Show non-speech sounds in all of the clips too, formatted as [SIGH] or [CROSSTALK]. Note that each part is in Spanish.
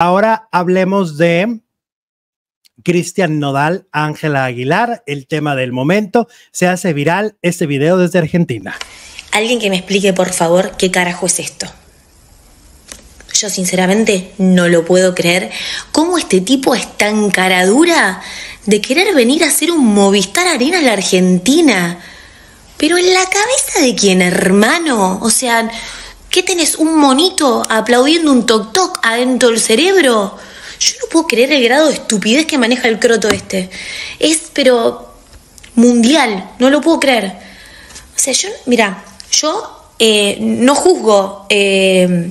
Ahora hablemos de Cristian Nodal, Ángela Aguilar, el tema del momento. Se hace viral este video desde Argentina. Alguien que me explique, por favor, qué carajo es esto. Yo sinceramente no lo puedo creer. ¿Cómo este tipo es tan dura de querer venir a hacer un Movistar Arena a la Argentina? Pero en la cabeza de quién, hermano. O sea, ¿Qué tenés? ¿Un monito aplaudiendo un toc-toc adentro del cerebro? Yo no puedo creer el grado de estupidez que maneja el croto este. Es, pero, mundial. No lo puedo creer. O sea, yo, mira, yo eh, no juzgo. Eh,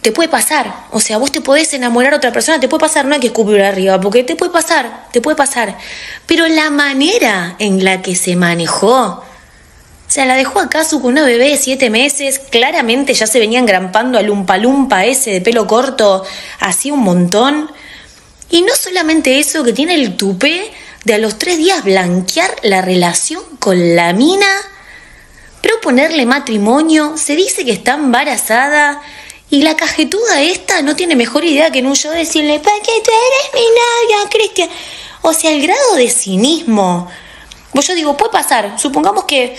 te puede pasar. O sea, vos te podés enamorar a otra persona, te puede pasar. No hay que escupir arriba, porque te puede pasar, te puede pasar. Pero la manera en la que se manejó se la dejó a con una bebé de siete meses, claramente ya se venían engrampando al umpalumpa ese de pelo corto, así un montón. Y no solamente eso, que tiene el tupé de a los tres días blanquear la relación con la mina, proponerle matrimonio, se dice que está embarazada, y la cajetuda esta no tiene mejor idea que en un yo decirle, ¿para qué tú eres mi novia, Cristian? O sea, el grado de cinismo. Pues yo digo, puede pasar, supongamos que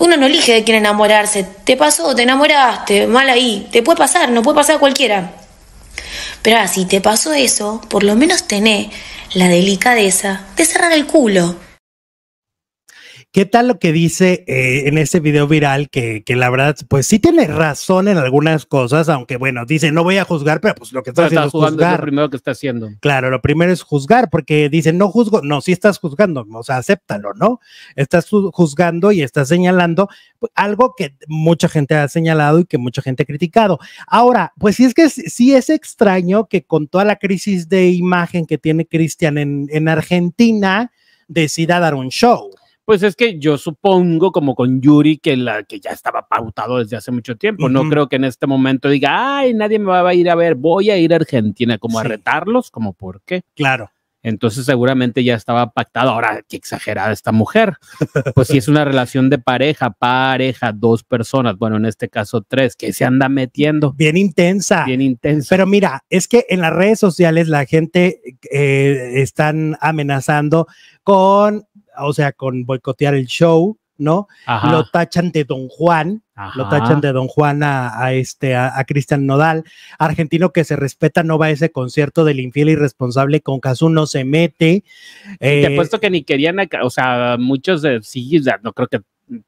uno no elige de quién enamorarse. Te pasó, te enamoraste, mal ahí. Te puede pasar, no puede pasar a cualquiera. Pero si te pasó eso, por lo menos tené la delicadeza de cerrar el culo. ¿Qué tal lo que dice eh, en ese video viral? Que, la verdad, pues sí tiene razón en algunas cosas, aunque bueno, dice no voy a juzgar, pero pues lo que está, haciendo es juzgar. lo primero que está haciendo. Claro, lo primero es juzgar, porque dice no juzgo, no, sí estás juzgando, o sea, acéptalo, ¿no? Estás juzgando y estás señalando pues, algo que mucha gente ha señalado y que mucha gente ha criticado. Ahora, pues sí es que sí es extraño que con toda la crisis de imagen que tiene Cristian en, en Argentina decida dar un show. Pues es que yo supongo, como con Yuri, que, la, que ya estaba pautado desde hace mucho tiempo. No creo que en este momento diga, ay, nadie me va a ir a ver, voy a ir a Argentina, como a retarlos, como por qué. Claro. Entonces seguramente ya estaba pactado. Ahora, qué exagerada esta mujer. Pues si es una relación de pareja, pareja, dos personas, bueno, en este caso tres, que se anda metiendo. Bien intensa. Bien intensa. Pero mira, es que en las redes sociales la gente eh, están amenazando con o sea, con boicotear el show, ¿no? Lo tachan de Don Juan, lo tachan de Don Juan a, este, a, Cristian Nodal. Argentino que se respeta no va a ese concierto del infiel irresponsable con Cazú, no se mete. Te he eh, puesto que ni querían, o sea, muchos, de, sí, no creo que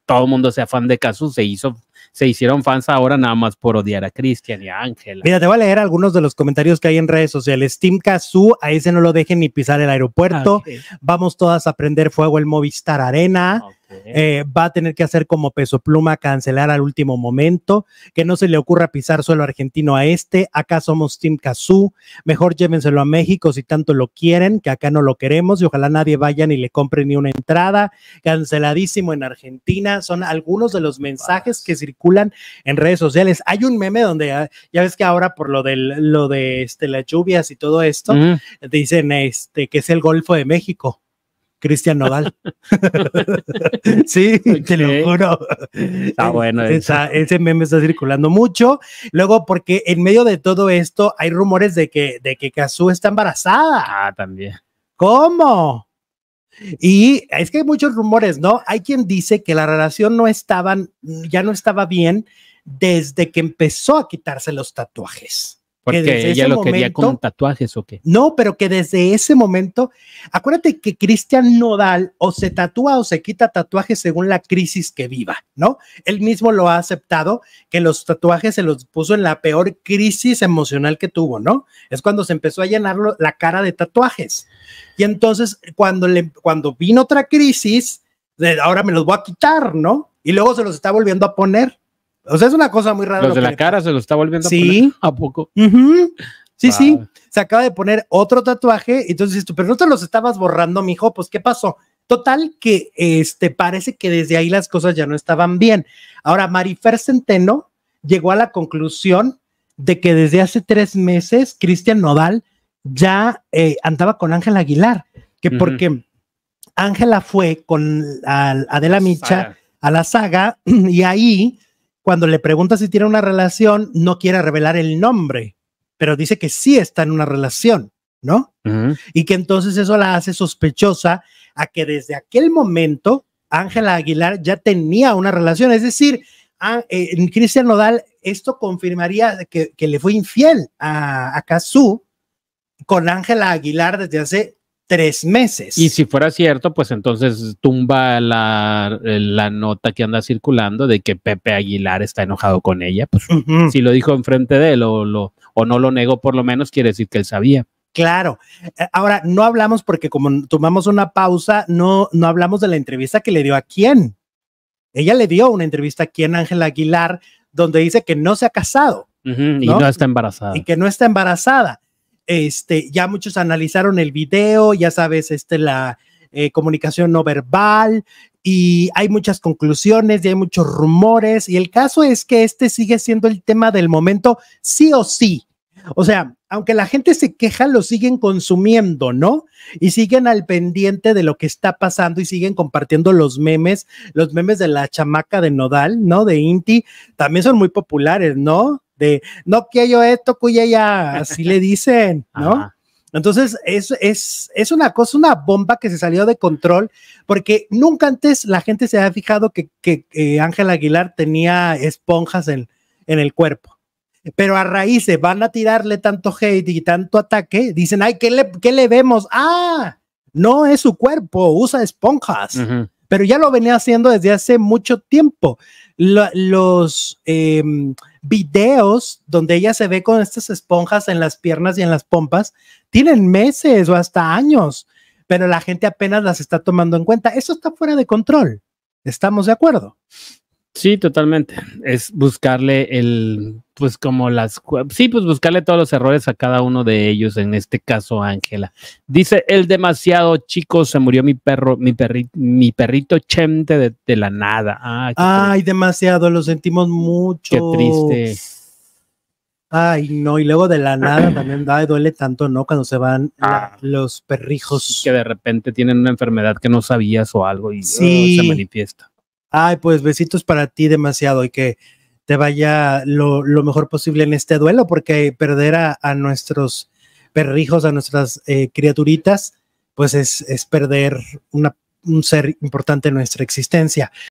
todo el mundo sea fan de Cazú, se hizo se hicieron fans ahora nada más por odiar a Cristian y a Ángela. Mira, te voy a leer algunos de los comentarios que hay en redes sociales. Team Kazoo, a ese no lo dejen ni pisar el aeropuerto. Ah, Vamos todas a prender fuego el Movistar Arena. Eh, va a tener que hacer como peso pluma, cancelar al último momento, que no se le ocurra pisar suelo argentino a este, acá somos Team Cazú, mejor llévenselo a México si tanto lo quieren, que acá no lo queremos y ojalá nadie vaya ni le compre ni una entrada, canceladísimo en Argentina, son algunos de los mensajes que circulan en redes sociales. Hay un meme donde ah, ya, ves que ahora por lo del lo de este, las lluvias y todo esto, dicen este que es el Golfo de México. Cristian Nodal. [LAUGHS] sí, te lo juro. Está bueno. ese meme está circulando mucho. Luego, porque en medio de todo esto hay rumores de que, de que Casu está embarazada. Ah, también. ¿Cómo? Y es que hay muchos rumores, ¿no? Hay quien dice que la relación no estaban, ya no estaba bien desde que empezó a quitarse los tatuajes. Porque ella lo quería con tatuajes o qué. No, pero que desde ese momento, acuérdate que Cristian Nodal o se tatúa o se quita tatuajes según la crisis que viva, ¿no? Él mismo lo ha aceptado, que los tatuajes se los puso en la peor crisis emocional que tuvo, ¿no? Es cuando se empezó a llenar la cara de tatuajes. Y entonces, cuando, le, cuando vino otra crisis, ahora me los voy a quitar, ¿no? Y luego se los está volviendo a poner. O sea, es una cosa muy rara. Los de la cara se lo está volviendo a ¿A poco? Sí, sí. Se acaba de poner otro tatuaje. Entonces dices tú, pero no te los estabas borrando, mijo. Pues, ¿qué pasó? Total, que este, parece que desde ahí las cosas ya no estaban bien. Ahora, Marifer Centeno llegó a la conclusión de que desde hace tres meses Cristian Nodal ya eh, andaba con Ángel Aguilar, que porque Ángela fue con Adela Micha a la saga [CLEARS THROAT] y ahí cuando le pregunta si tiene una relación, no quiere revelar el nombre, pero dice que sí está en una relación, ¿no? Y que entonces eso la hace sospechosa a que desde aquel momento Ángela Aguilar ya tenía una relación, es decir, ah, en eh, Cristian Nodal, esto confirmaría que, le fue infiel a, a con Ángela Aguilar desde hace tres meses. Y si fuera cierto, pues entonces tumba la, la, nota que anda circulando de que Pepe Aguilar está enojado con ella. Pues si lo dijo enfrente de él o, lo, no lo negó, por lo menos quiere decir que él sabía. Claro. Eh, ahora, no hablamos porque como tomamos una pausa, no, no hablamos de la entrevista que le dio a quién. Ella le dio una entrevista a quién, Ángela Aguilar, donde dice que no se ha casado. Y no está embarazada. Y que no está embarazada. Este, ya muchos analizaron el video, ya sabes, este, la eh, comunicación no verbal, y hay muchas conclusiones y hay muchos rumores, y el caso es que este sigue siendo el tema del momento, sí o sí. O sea, aunque la gente se queja, lo siguen consumiendo, ¿no? Y siguen al pendiente de lo que está pasando y siguen compartiendo los memes, los memes de la chamaca de Nodal, ¿no? De Inti, también son muy populares, ¿no? de no quiero esto, cuya ya, así le dicen, [LAUGHS] ¿no? Entonces, es, es, es, una cosa, una bomba que se salió de control, porque nunca antes la gente se había fijado que eh, Aguilar tenía esponjas en, en el cuerpo. Pero a raíz de van a tirarle tanto hate y tanto ataque, dicen, ay, ¿qué le, le vemos? Ah, no es su cuerpo, usa esponjas. Pero ya lo venía haciendo desde hace mucho tiempo los em, videos donde ella se ve con estas esponjas en las piernas y en las pompas tienen meses o hasta años, pero la gente apenas las está tomando en cuenta. Eso está fuera de control. ¿Estamos de acuerdo? Sí, totalmente. Es buscarle el, pues como las, sí, pues buscarle todos los errores a cada uno de ellos, en este caso Ángela. Dice, el demasiado chico, se murió mi perro, mi perrito, mi Chente de, la nada. Ay, demasiado, lo sentimos mucho. Qué triste. Ay, no, y luego de la nada también ay, duele tanto, ¿no? Cuando se van los perrijos. Que de repente tienen una enfermedad que no sabías o algo y oh, se manifiesta ay, pues besitos para ti demasiado y que te vaya lo, mejor posible en este duelo, porque perder a, nuestros perrijos, a nuestras eh, criaturitas, pues es, es perder un ser importante en nuestra existencia.